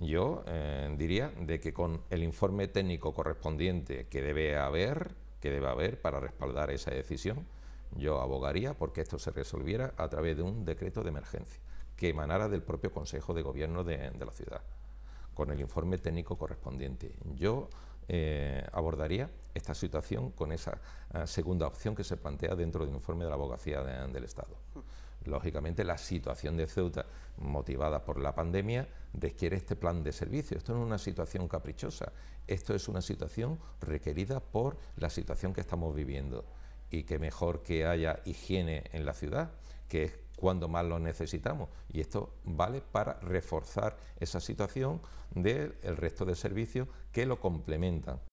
yo eh, diría de que con el informe técnico correspondiente que debe haber, que debe haber para respaldar esa decisión, yo abogaría porque esto se resolviera a través de un decreto de emergencia que emanara del propio Consejo de Gobierno de, la ciudad, con el informe técnico correspondiente. Yo eh, abordaría esta situación con esa eh, segunda opción que se plantea dentro del informe de la abogacía del Estado. Lógicamente la situación de Ceuta, motivada por la pandemia, requiere este plan de servicio. Esto no es una situación caprichosa, esto es una situación requerida por la situación que estamos viviendo. Y que mejor que haya higiene en la ciudad, que es cuando más lo necesitamos. Y esto vale para reforzar esa situación del resto de servicios que lo complementan.